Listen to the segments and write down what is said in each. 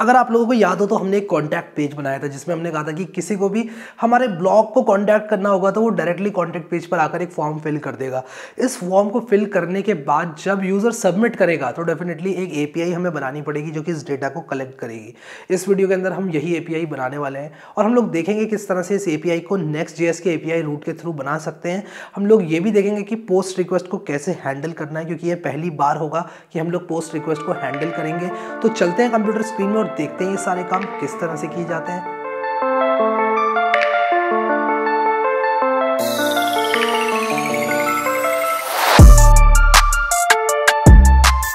अगर आप लोगों को याद हो तो हमने एक कॉन्टैक्ट पेज बनाया था जिसमें हमने कहा था कि किसी को भी हमारे ब्लॉग को कॉन्टैक्ट करना होगा तो वो डायरेक्टली कॉन्टैक्ट पेज पर आकर एक फॉर्म फिल कर देगा इस फॉर्म को फिल करने के बाद जब यूज़र सबमिट करेगा तो डेफिनेटली एक ए हमें बनानी पड़ेगी जो कि इस डेटा को कलेक्ट करेगी इस वीडियो के अंदर हम यही ए बनाने वाले हैं और हम लोग देखेंगे किस तरह से इस ए को नेक्स्ट जेएस के ए रूट के थ्रू बना सकते हैं हम लोग ये भी देखेंगे कि पोस्ट रिक्वेस्ट को कैसे हैंडल करना है क्योंकि ये पहली बार होगा कि हम लोग पोस्ट रिक्वेस्ट को हैंडल करेंगे तो चलते हैं कंप्यूटर स्क्रीन में और देखते हैं ये सारे काम किस तरह से किए जाते हैं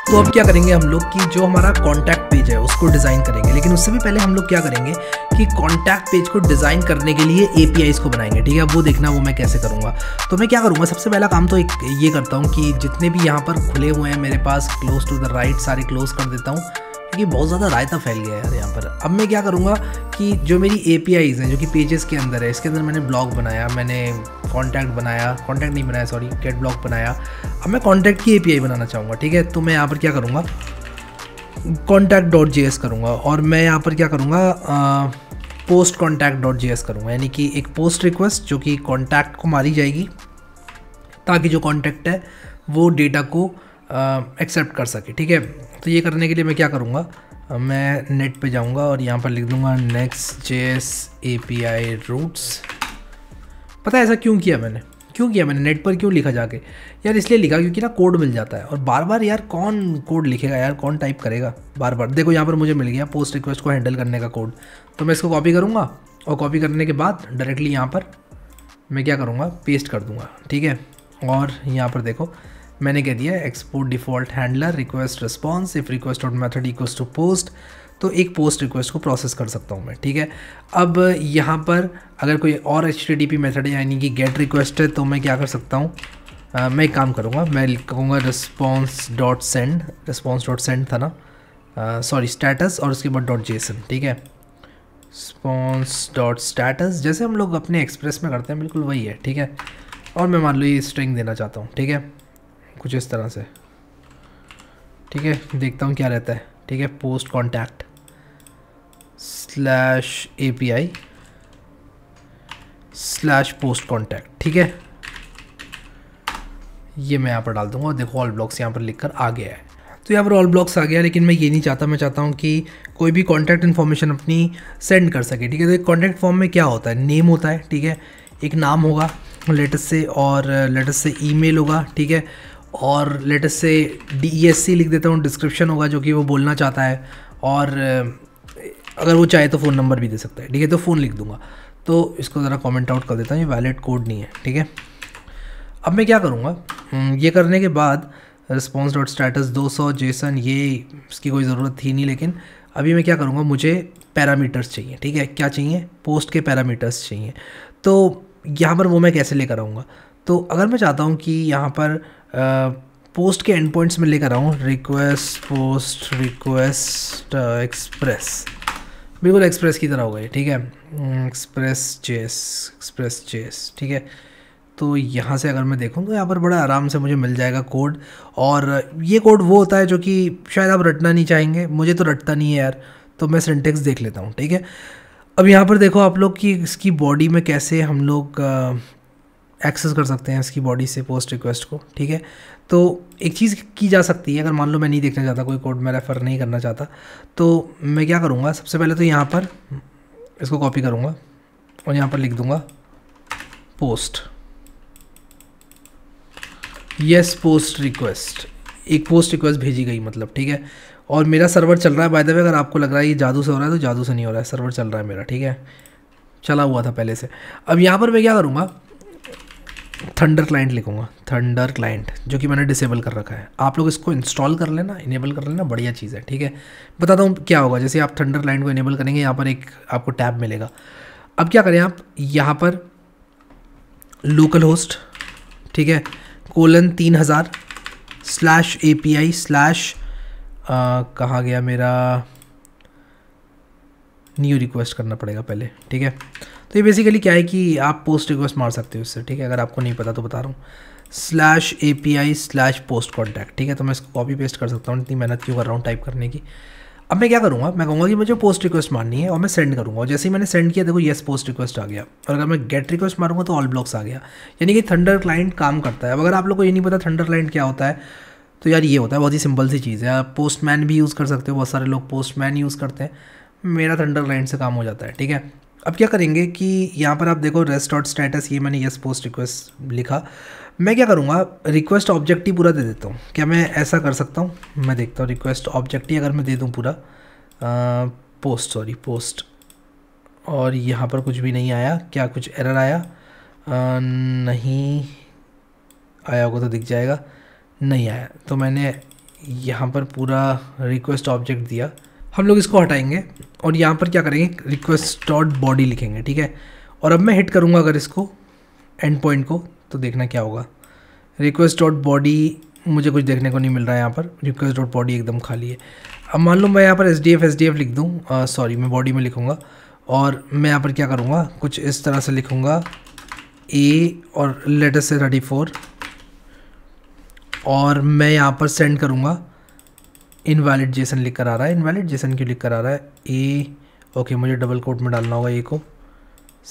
तो अब क्या करेंगे हम लोग कि जो हमारा कॉन्टैक्ट पेज है उसको डिज़ाइन करेंगे लेकिन उससे भी पहले हम लोग क्या करेंगे कि कॉन्टैक्ट पेज को डिज़ाइन करने के लिए ए पी को बनाएंगे ठीक है वो देखना वो मैं कैसे करूँगा तो मैं क्या करूँगा सबसे पहला काम तो एक ये करता हूँ कि जितने भी यहाँ पर खुले हुए हैं मेरे पास क्लोज टू द राइट सारे क्लोज कर देता हूँ क्योंकि बहुत ज़्यादा रायता फैल गया है यार यहाँ पर अब मैं क्या करूँगा कि जो मेरी ए हैं जो कि पेजेस के अंदर है इसके अंदर मैंने ब्लॉग बनाया मैंने कॉन्टैक्ट बनाया कॉन्टैक्ट नहीं बनाया सॉरी गेट ब्लॉग बनाया अब मैं कॉन्टैक्ट की ए बनाना चाहूँगा ठीक है तो मैं यहाँ पर क्या करूँगा कॉन्टैक्ट डॉट जी एस करूँगा और मैं यहाँ पर क्या करूँगा post contact dot G S करूँगा यानी कि एक पोस्ट रिक्वेस्ट जो कि कॉन्टैक्ट को मारी जाएगी ताकि जो कॉन्टैक्ट है वो डेटा को एक्सेप्ट कर सके ठीक है तो ये करने के लिए मैं क्या करूँगा मैं नेट पे जाऊँगा और यहाँ पर लिख दूँगा next J S A P I routes पता है ऐसा क्यों किया मैंने क्यों किया मैंने नेट पर क्यों लिखा जाके यार इसलिए लिखा क्योंकि ना कोड मिल जाता है और बार बार यार कौन कोड लिखेगा यार कौन टाइप करेगा बार बार देखो यहाँ पर मुझे मिल गया पोस्ट रिक्वेस्ट को हैंडल करने का कोड तो मैं इसको कॉपी करूँगा और कॉपी करने के बाद डायरेक्टली यहाँ पर मैं क्या करूँगा पेस्ट कर दूँगा ठीक है और यहाँ पर देखो मैंने कह दिया export default handler request response if request dot method equal to post तो एक पोस्ट रिक्वेस्ट को प्रोसेस कर सकता हूँ मैं ठीक है अब यहाँ पर अगर कोई और H T D P method यानी कि गेट रिक्वेस्ट है तो मैं क्या कर सकता हूँ मैं एक काम करूँगा मैं लिखूँगा response dot send response dot send था ना सॉरी uh, स्टेटस और उसके बाद डॉट जेसन ठीक है रिस्पॉन्स डॉट स्टेटस जैसे हम लोग अपने एक्सप्रेस में करते हैं बिल्कुल वही है ठीक है और मैं मान लो ये स्ट्रिंग देना चाहता हूँ ठीक है कुछ इस तरह से ठीक है देखता हूँ क्या रहता है ठीक है post contact slash A P I slash post contact ठीक है ये मैं यहाँ पर डाल दूँगा और देखो ऑल ब्लॉक्स यहाँ पर लिखकर आ गया है तो यहाँ पर ऑल ब्लॉक्स आ गया लेकिन मैं ये नहीं चाहता मैं चाहता हूँ कि कोई भी कॉन्टैक्ट इन्फॉर्मेशन अपनी सेंड कर सके ठीक है तो कॉन्टैक्ट फॉर्म में क्या होता है नेम होता है ठीक है एक नाम होगा लेटेस्ट से और लेटेस्ट से ईमेल होगा ठीक है और लेटेस्ट से डी लिख देता हूँ डिस्क्रिप्शन होगा जो कि वो बोलना चाहता है और अगर वो चाहे तो फ़ोन नंबर भी दे सकता है ठीक है तो फ़ोन लिख दूंगा तो इसको ज़रा कमेंट आउट कर देता हूँ ये वैलिड कोड नहीं है ठीक है अब मैं क्या करूँगा हम्म, ये करने के बाद रिस्पॉन्स डॉट स्टेटस दो सौ जेसन ये इसकी कोई ज़रूरत थी नहीं लेकिन अभी मैं क्या करूँगा मुझे पैरामीटर्स चाहिए ठीक है क्या चाहिए पोस्ट के पैरामीटर्स चाहिए तो यहाँ पर वो मैं कैसे लेकर आऊँगा तो अगर मैं चाहता हूँ कि यहाँ पर पोस्ट के एंड पॉइंट्स में लेकर आऊँ रिक्वेस्ट पोस्ट रिक्वेस्ट एक्सप्रेस बिल्कुल एक्सप्रेस की तरह हो गई ठीक है एक्सप्रेस चेस एक्सप्रेस चेस ठीक है तो यहाँ से अगर मैं देखूँ तो यहाँ पर बड़ा आराम से मुझे मिल जाएगा कोड और ये कोड वो होता है जो कि शायद आप रटना नहीं चाहेंगे मुझे तो रटता नहीं है यार तो मैं सिंटेक्स देख लेता हूँ ठीक है अब यहाँ पर देखो आप लोग कि इसकी बॉडी में कैसे हम लोग एक्सेस कर सकते हैं इसकी बॉडी से पोस्ट रिक्वेस्ट को ठीक है तो एक चीज़ की जा सकती है अगर मान लो मैं नहीं देखना चाहता कोई कोड मैं रेफ़र नहीं करना चाहता तो मैं क्या करूँगा सबसे पहले तो यहाँ पर इसको कॉपी करूँगा और यहाँ पर लिख दूँगा पोस्ट यस पोस्ट रिक्वेस्ट एक पोस्ट रिक्वेस्ट भेजी गई मतलब ठीक है और मेरा सर्वर चल रहा है बाय द वे अगर आपको लग रहा है ये जादू से हो रहा है तो जादू से नहीं हो रहा है सर्वर चल रहा है मेरा ठीक है चला हुआ था पहले से अब यहाँ पर मैं क्या करूँगा थंडर क्लाइंट लिखूंगा थंडर क्लाइंट जो कि मैंने डिसेबल कर रखा है आप लोग इसको इंस्टॉल कर लेना इनेबल कर लेना बढ़िया चीज़ है ठीक है बताता हूँ क्या होगा जैसे आप थंडर क्लाइंट को इनेबल करेंगे यहाँ पर एक आपको टैब मिलेगा अब क्या करें आप यहाँ पर लोकल होस्ट ठीक है कोलन तीन हज़ार slash A P I slash कहाँ गया मेरा न्यू रिक्वेस्ट करना पड़ेगा पहले ठीक है तो ये बेसिकली क्या है कि आप पोस्ट रिक्वेस्ट मार सकते हो इससे ठीक है अगर आपको नहीं पता तो बता रहा हूँ slash A P I slash post contact ठीक है तो मैं इसको कॉपी पेस्ट कर सकता हूँ इतनी मेहनत क्यों कर रहा हूँ टाइप करने की अब मैं क्या करूँगा मैं कहूँगा कि मुझे पोस्ट रिक्वेस्ट मारनी है और मैं सेंड करूँगा और जैसे ही मैंने सेंड किया देखो येस पोस्ट रिक्वेस्ट आ गया और अगर मैं गेट रिक्वेस्ट मारूंगा तो ऑल ब्लॉक्स आ गया यानी कि थंडर क्लाइंट काम करता है अब अगर आप लोग को ये नहीं पता थंडर क्लाइंट क्या होता है तो यार ये होता है बहुत ही सिंपल सी चीज़ है आप पोस्टमैन भी यूज़ कर सकते हो बहुत सारे लोग पोस्टमैन यूज़ करते हैं मेरा थंडर क्लाइंट से काम हो जाता है ठीक है अब क्या करेंगे कि यहाँ पर आप देखो रेस्ट डॉट स्टेटस ये मैंने यस पोस्ट रिक्वेस्ट लिखा मैं क्या करूँगा रिक्वेस्ट ऑब्जेक्ट ही पूरा दे देता हूँ क्या मैं ऐसा कर सकता हूँ मैं देखता हूँ रिक्वेस्ट ऑब्जेक्ट ही अगर मैं दे दूँ पूरा पोस्ट सॉरी पोस्ट और यहाँ पर कुछ भी नहीं आया क्या कुछ एरर आया आ, नहीं आया होगा तो दिख जाएगा नहीं आया तो मैंने यहाँ पर पूरा रिक्वेस्ट ऑब्जेक्ट दिया हम लोग इसको हटाएंगे और यहाँ पर क्या करेंगे रिक्वेस्ट डॉट बॉडी लिखेंगे ठीक है और अब मैं हिट करूँगा अगर इसको एंड पॉइंट को तो देखना क्या होगा रिक्वेस्ट डॉट बॉडी मुझे कुछ देखने को नहीं मिल रहा है यहाँ पर रिक्वेस्ट डॉट बॉडी एकदम खाली है अब मान लो मैं यहाँ पर S D F S D F लिख दूँ सॉरी मैं बॉडी में लिखूँगा और मैं यहाँ पर क्या करूँगा कुछ इस तरह से लिखूँगा ए और लेटेस्ट से थर्टी फोर और मैं यहाँ पर सेंड करूँगा इनवैलिड जेसन लिख कर आ रहा है इनवैलिड जेसन क्यों लिख कर आ रहा है ए ओके मुझे डबल कोट में डालना होगा ए को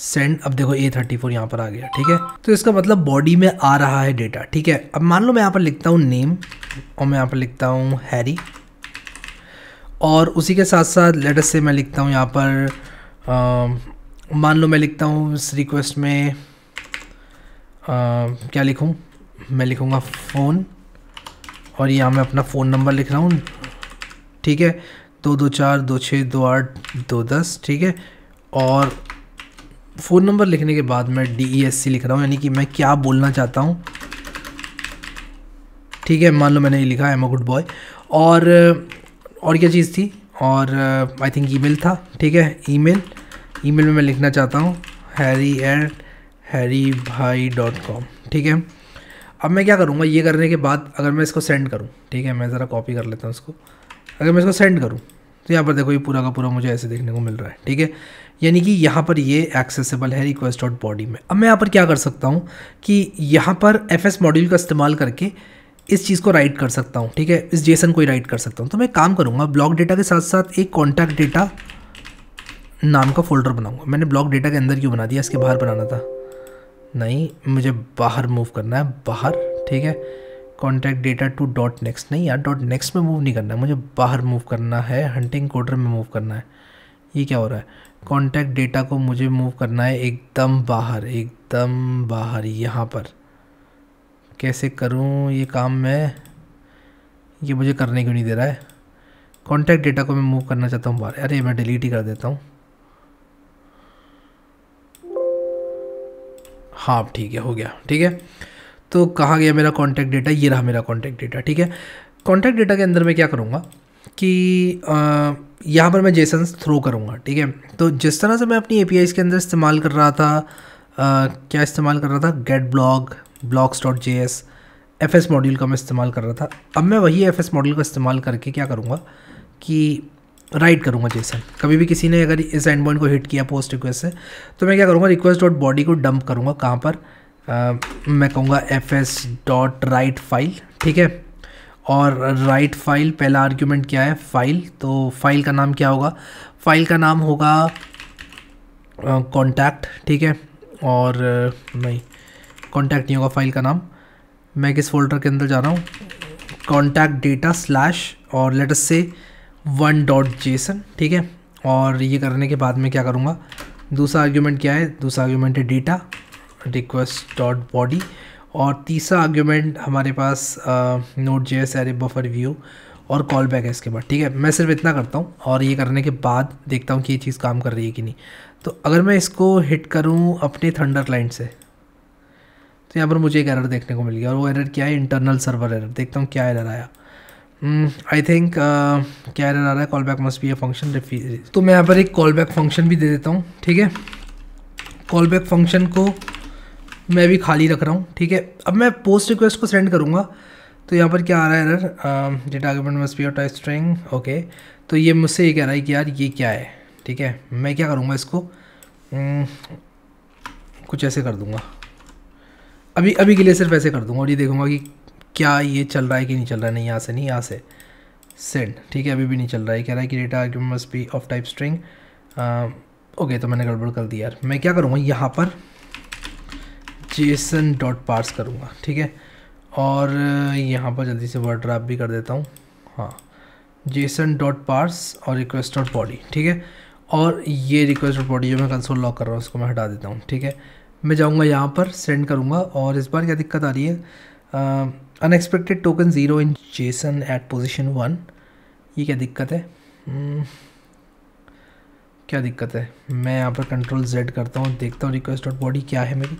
सेंड अब देखो ए थर्टी फोर यहाँ पर आ गया ठीक है तो इसका मतलब बॉडी में आ रहा है डेटा ठीक है अब मान लो मैं यहाँ पर लिखता हूँ नेम और मैं यहाँ पर लिखता हूँ हैरी और उसी के साथ साथ लेटर से मैं लिखता हूँ यहाँ पर आ, मान लो मैं लिखता हूँ इस रिक्वेस्ट में आ, क्या लिखूँ मैं लिखूँगा फ़ोन और यहाँ मैं अपना फ़ोन नंबर लिख रहा हूँ ठीक है दो दो चार दो छः दो आठ दो दस ठीक है और फ़ोन नंबर लिखने के बाद मैं डी ई एस सी लिख रहा हूँ यानी कि मैं क्या बोलना चाहता हूँ ठीक है मान लो मैंने ये लिखा I am a good boy और और क्या चीज़ थी और आई थिंक ईमेल था ठीक है ईमेल ईमेल में मैं लिखना चाहता हूँ हैरी एट हैरी भाई डॉट कॉम ठीक है अब मैं क्या करूँगा ये करने के बाद अगर मैं इसको सेंड करूँ ठीक है मैं ज़रा कॉपी कर लेता हूँ इसको अगर मैं इसको सेंड करूँ तो यहाँ पर देखो ये पूरा का पूरा मुझे ऐसे देखने को मिल रहा है ठीक है यानी कि यहाँ पर ये एक्सेसिबल है रिक्वेस्ट डॉट बॉडी में अब मैं यहाँ पर क्या कर सकता हूँ कि यहाँ पर एफ एस मॉड्यूल का इस्तेमाल करके इस चीज़ को राइट कर सकता हूँ ठीक है इस जेसन को ही राइट कर सकता हूँ तो मैं काम करूँगा ब्लॉक डेटा के साथ साथ एक कॉन्टैक्ट डेटा नाम का फोल्डर बनाऊँगा मैंने ब्लॉक डेटा के अंदर क्यों बना दिया इसके बाहर बनाना था नहीं मुझे बाहर मूव करना है बाहर ठीक है contact data to dot next नहीं यार डॉट नेक्स्ट में मूव नहीं करना है मुझे बाहर मूव करना है हंटिंग कोडर में मूव करना है ये क्या हो रहा है कॉन्टैक्ट डेटा को मुझे मूव करना है एकदम बाहर एकदम बाहर यहाँ पर कैसे करूँ ये काम मैं ये मुझे करने क्यों नहीं दे रहा है कॉन्टैक्ट डेटा को मैं मूव करना चाहता हूँ बाहर अरे मैं डिलीट ही कर देता हूँ हाँ ठीक है हो गया ठीक है तो कहाँ गया मेरा कॉन्टैक्ट डेटा ये रहा मेरा कॉन्टैक्ट डेटा ठीक है कॉन्टैक्ट डेटा के अंदर मैं क्या करूँगा कि यहाँ पर मैं जेसन थ्रो करूँगा ठीक है तो जिस तरह से मैं अपनी ए के अंदर इस्तेमाल कर रहा था आ, क्या इस्तेमाल कर रहा था get blog blogs dot J S F S module का मैं इस्तेमाल कर रहा था अब मैं वही एफ एस मॉड्यूल का इस्तेमाल करके क्या करूँगा कि राइट करूँगा जेसन कभी भी किसी ने अगर इस एंड पॉइंट को हिट किया पोस्ट रिक्वेस्ट से तो मैं क्या करूँगा रिक्वेस्ट डॉट बॉडी को डंप करूँगा कहाँ पर आ, मैं कहूँगा F S dot write file ठीक है और राइट फाइल पहला आर्ग्यूमेंट क्या है फाइल तो फाइल का नाम क्या होगा फाइल का नाम होगा कॉन्टैक्ट ठीक है और नहीं कॉन्टैक्ट नहीं होगा फाइल का नाम मैं किस फोल्डर के अंदर जा रहा हूँ कॉन्टैक्ट डेटा स्लैश और let's say one dot JSON ठीक है और ये करने के बाद मैं क्या करूँगा दूसरा आर्ग्यूमेंट क्या है दूसरा आर्ग्यूमेंट है डेटा रिक्वेस्ट डॉट बॉडी और तीसरा आर्ग्यूमेंट हमारे पास node J S array buffer view और कॉल बैक है इसके बाद ठीक है मैं सिर्फ इतना करता हूँ और ये करने के बाद देखता हूँ कि ये चीज़ काम कर रही है कि नहीं तो अगर मैं इसको हिट करूँ अपने थंडर लाइन से तो यहाँ पर मुझे एक एरर देखने को मिल गया और वो एरर क्या है इंटरनल सर्वर एरर देखता हूँ क्या एरर आया आई थिंक uh, क्या एरर आ रहा है callback must be a function तो मैं यहाँ पर एक कॉल बैक फंक्शन भी दे देता हूँ ठीक है कॉल बैक फंक्शन को मैं भी खाली रख रहा हूँ ठीक है अब मैं पोस्ट रिक्वेस्ट को सेंड करूँगा तो यहाँ पर क्या आ रहा है error data argument must be type string okay तो ये मुझसे ये कह रहा है कि यार ये क्या है ठीक है मैं क्या करूँगा इसको कुछ ऐसे कर दूँगा अभी अभी के लिए सिर्फ ऐसे कर दूँगा और ये देखूँगा कि क्या ये चल रहा है कि नहीं चल रहा है नहीं यहाँ से नहीं यहाँ से सेंड ठीक है अभी भी नहीं चल रहा है कह रहा है कि data argument must be of type string okay तो मैंने गड़बड़ कर दी यार मैं क्या करूँगा यहाँ पर जेसन डॉट पार्स करूँगा ठीक है और यहाँ पर जल्दी से वर्ड ड्राप भी कर देता हूँ हाँ जेसन डॉट पार्स और रिक्वेस्ट डॉट बॉडी ठीक है और ये रिक्वेस्ट डॉट बॉडी जो मैं कंसोल लॉक कर रहा हूँ उसको मैं हटा देता हूँ ठीक है मैं जाऊँगा यहाँ पर सेंड करूँगा और इस बार क्या दिक्कत आ रही है unexpected token zero in JSON at position one ये क्या दिक्कत है hmm, क्या दिक्कत है मैं यहाँ पर कंट्रोल जेड करता हूँ देखता हूँ रिक्वेस्ट डॉट बॉडी क्या है मेरी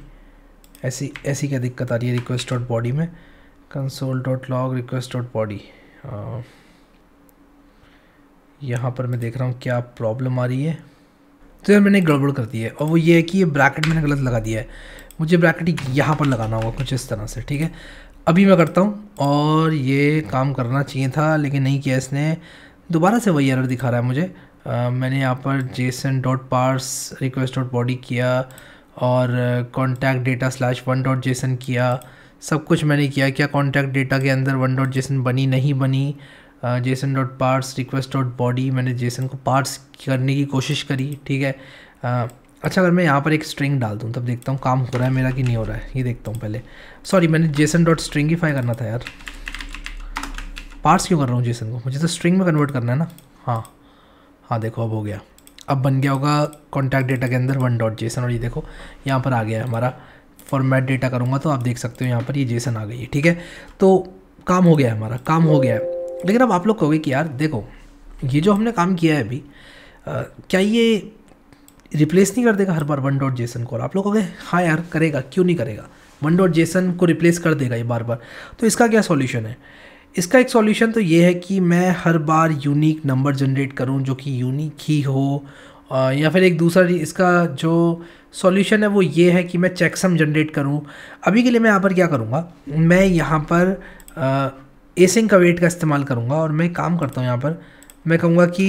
ऐसी ऐसी क्या दिक्कत आ रही है रिक्वेस्ट डॉट बॉडी में console dot log request dot body यहाँ पर मैं देख रहा हूँ क्या प्रॉब्लम आ रही है तो यार मैंने गड़बड़ कर दी है और वो ये है कि ये ब्रैकेट मैंने गलत लगा दिया है मुझे ब्रैकेट यहाँ पर लगाना होगा कुछ इस तरह से ठीक है अभी मैं करता हूँ और ये काम करना चाहिए था लेकिन नहीं किया इसने दोबारा से वही एरर दिखा रहा है मुझे आ, मैंने यहाँ पर JSON dot parse request dot body किया और contact data slash one dot JSON किया सब कुछ मैंने किया क्या कॉन्टैक्ट डेटा के अंदर वन डॉट जेसन बनी नहीं बनी JSON dot parts request dot body मैंने जेसन को पार्ट्स करने की कोशिश करी ठीक है uh, अच्छा अगर मैं यहाँ पर एक स्ट्रिंग डाल दूँ तब देखता हूँ काम हो रहा है मेरा कि नहीं हो रहा है ये देखता हूँ पहले सॉरी मैंने जेसन डॉट स्ट्रिंगीफाई करना था यार पार्ट्स क्यों कर रहा हूँ जेसन को मुझे तो स्ट्रिंग में कन्वर्ट करना है ना हाँ हाँ देखो अब हो गया अब बन गया होगा कॉन्टैक्ट डेटा के अंदर वन डॉट जेसन और ये देखो यहाँ पर आ गया है हमारा फॉर्मेट डेटा करूँगा तो आप देख सकते हो यहाँ पर ये जेसन आ गई है ठीक है तो काम हो गया है हमारा काम हो गया है लेकिन अब आप लोग कहोगे कि यार देखो ये जो हमने काम किया है अभी आ, क्या ये रिप्लेस नहीं कर देगा हर बार वन डॉट जेसन को और आप लोग कहोगे हाँ यार करेगा क्यों नहीं करेगा वन डॉट जेसन को रिप्लेस कर देगा ये बार बार तो इसका क्या सॉल्यूशन है इसका एक सॉल्यूशन तो ये है कि मैं हर बार यूनिक नंबर जनरेट करूं जो कि यूनिक ही हो या फिर एक दूसरा इसका जो सॉल्यूशन है वो ये है कि मैं चेकसम जनरेट करूं अभी के लिए मैं यहाँ पर क्या करूँगा मैं यहाँ पर एसिंग का वेट का इस्तेमाल करूँगा और मैं काम करता हूँ यहाँ पर मैं कहूँगा कि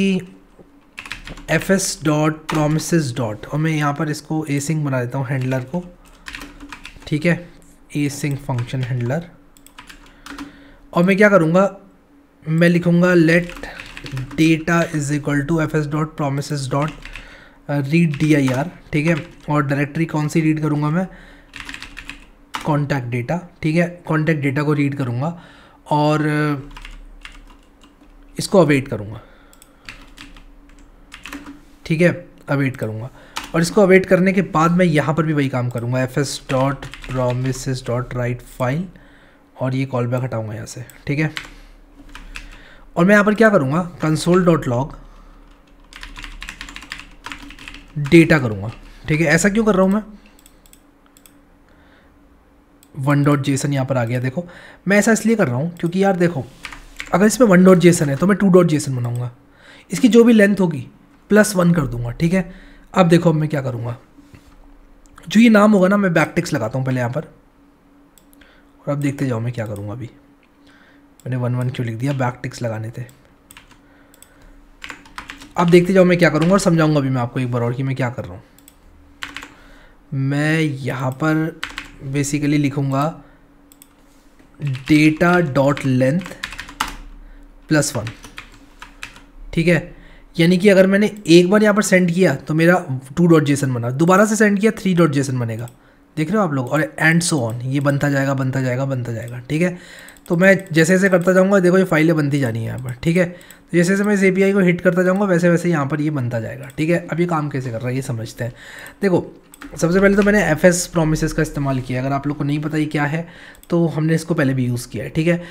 F S dot promise dot और मैं यहाँ पर इसको एसिंग बना देता हूँ हैंडलर को ठीक है एसिंग फंक्शन हैंडलर और मैं क्या करूँगा मैं लिखूँगा let data is equal to F S dot promise dot read D I R ठीक है और डायरेक्टरी कौन सी रीड करूँगा मैं कॉन्टैक्ट डेटा ठीक है कॉन्टैक्ट डेटा को रीड uh, करूँगा और इसको अवेट करूँगा ठीक है अवेट करूँगा और इसको अवेट करने के बाद मैं यहाँ पर भी वही काम करूँगा F S dot promise dot write file और ये कॉल बैक हटाऊंगा यहाँ से ठीक है और मैं यहाँ पर क्या करूँगा कंसोल डॉट लॉग डेटा करूँगा ठीक है ऐसा क्यों कर रहा हूँ मैं वन डॉट जेसन यहाँ पर आ गया देखो मैं ऐसा इसलिए कर रहा हूँ क्योंकि यार देखो अगर इसमें वन डॉट जेसन है तो मैं टू डॉट जेसन बनाऊँगा इसकी जो भी लेंथ होगी प्लस वन कर दूंगा ठीक है अब देखो अब मैं क्या करूँगा जो ये नाम होगा ना मैं बैकटिक्स लगाता हूँ पहले यहाँ पर और अब देखते जाओ मैं क्या करूँगा अभी मैंने वन वन क्यों लिख दिया बैक टिक्स लगाने थे अब देखते जाओ मैं क्या करूँगा और समझाऊँगा अभी मैं आपको एक बार और कि मैं क्या कर रहा हूँ मैं यहाँ पर बेसिकली लिखूँगा data dot length plus one ठीक है यानी कि अगर मैंने एक बार यहाँ पर सेंड किया तो मेरा टू डॉट जेसन बना दोबारा से सेंड किया थ्री डॉट जेसन बनेगा देख रहे हो आप लोग और एंड सो ऑन ये बनता जाएगा बनता जाएगा बनता जाएगा ठीक है तो मैं जैसे जैसे करता जाऊँगा देखो ये फाइलें बनती जानी है यहाँ पर ठीक है तो जैसे जैसे मैं इस ए को हिट करता जाऊँगा वैसे वैसे यहाँ पर ये बनता जाएगा ठीक है अब ये काम कैसे कर रहा है ये समझते हैं देखो सबसे पहले तो मैंने एफ एस का इस्तेमाल किया अगर आप लोग को नहीं पता ये क्या है तो हमने इसको पहले भी यूज़ किया है ठीक है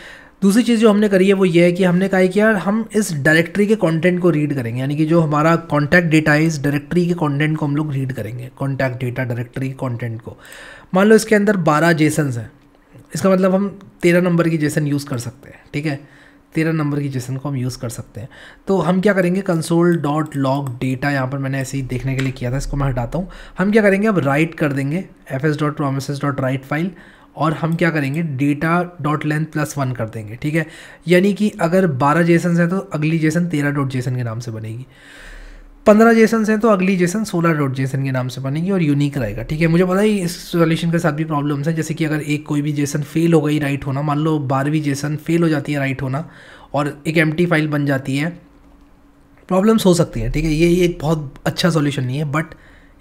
दूसरी चीज़ जो हमने करी है वो ये है कि हमने कहा कि यार हम इस डायरेक्टरी के कंटेंट को रीड करेंगे यानी कि जो हमारा कॉन्टैक्ट डेटा है इस डायरेक्टरी के कंटेंट को हम लोग रीड करेंगे कॉन्टैक्ट डेटा डायरेक्टरी कंटेंट को मान लो इसके अंदर बारह जेसन्स हैं इसका मतलब हम तेरह नंबर की जेसन यूज़ कर सकते हैं ठीक है तेरह नंबर की जेसन को हम यूज़ कर सकते हैं तो हम क्या करेंगे कंसोल डॉट लॉग डेटा यहाँ पर मैंने ऐसे ही देखने के लिए किया था इसको मैं हटाता हूँ हम क्या करेंगे अब राइट कर देंगे F S dot promise dot write file और हम क्या करेंगे data dot length plus one कर देंगे ठीक है यानी कि अगर बारह जेसन्स हैं तो अगली जेसन तेरह डॉट जेसन के नाम से बनेगी पंद्रह जेसन्स हैं तो अगली जेसन सोलह डॉट जेसन के नाम से बनेगी और यूनिक रहेगा ठीक है मुझे पता है इस सोल्यूशन के साथ भी प्रॉब्लम्स हैं जैसे कि अगर एक कोई भी जेसन फेल हो गई राइट होना मान लो बारहवीं जेसन फेल हो जाती है राइट होना और एक एम फाइल बन जाती है प्रॉब्लम्स हो सकती हैं ठीक है ये एक बहुत अच्छा सोल्यूशन नहीं है बट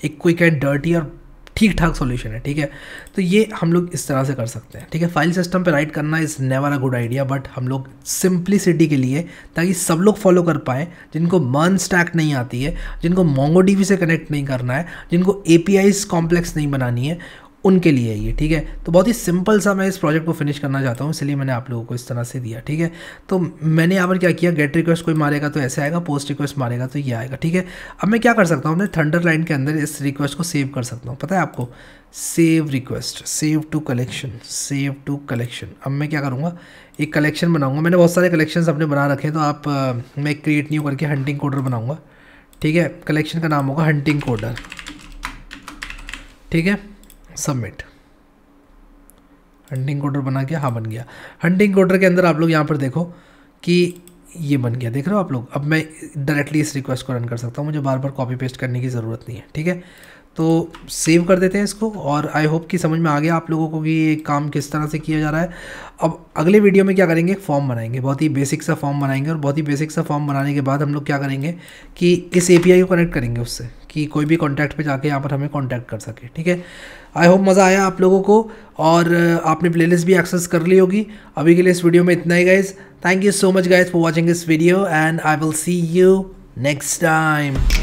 एक क्विक एंड डर्टी और ठीक ठाक सोल्यूशन है ठीक है तो ये हम लोग इस तरह से कर सकते हैं ठीक है फाइल सिस्टम पे राइट करना is never a good idea but हम लोग सिंप्लिसिटी के लिए ताकि सब लोग फॉलो कर पाएँ जिनको मन स्टैक नहीं आती है जिनको मोंगो से कनेक्ट नहीं करना है जिनको ए कॉम्प्लेक्स नहीं बनानी है उनके लिए है ये ठीक है तो बहुत ही सिंपल सा मैं इस प्रोजेक्ट को फिनिश करना चाहता हूँ इसलिए मैंने आप लोगों को इस तरह से दिया ठीक है तो मैंने यहाँ पर क्या किया गेट रिक्वेस्ट कोई मारेगा तो ऐसे आएगा पोस्ट रिक्वेस्ट मारेगा तो ये आएगा ठीक है अब मैं क्या कर सकता हूँ अपने थंडर लाइन के अंदर इस रिक्वेस्ट को सेव कर सकता हूँ पता है आपको save request save to collection save to collection अब मैं क्या करूँगा एक कलेक्शन बनाऊँगा मैंने बहुत सारे कलेक्शन अपने बना रखे हैं तो आप मैं क्रिएट न्यू करके हंटिंग कोडर बनाऊँगा ठीक है कलेक्शन का नाम होगा हंटिंग कोडर ठीक है सबमिट हंटिंग कोडर बना गया हाँ बन गया हंटिंग कोडर के अंदर आप लोग यहाँ पर देखो कि ये बन गया देख रहे हो आप लोग अब मैं डायरेक्टली इस रिक्वेस्ट को रन कर सकता हूँ मुझे बार बार कॉपी पेस्ट करने की ज़रूरत नहीं है ठीक है तो सेव कर देते हैं इसको और आई होप कि समझ में आ गया आप लोगों को कि ये काम किस तरह से किया जा रहा है अब अगले वीडियो में क्या करेंगे फॉर्म बनाएंगे बहुत ही बेसिक सा फॉर्म बनाएंगे और बहुत ही बेसिक सा फॉर्म बनाने के बाद हम लोग क्या करेंगे कि इस एपीआई को कनेक्ट करेंगे उससे कि कोई भी कॉन्टैक्ट पे जाके यहाँ पर हमें कॉन्टैक्ट कर सके ठीक है आई होप मज़ा आया आप लोगों को और आपने प्लेलिस्ट भी एक्सेस कर ली होगी अभी के लिए इस वीडियो में इतना ही guys thank you so much guys for watching this video and I will see you next time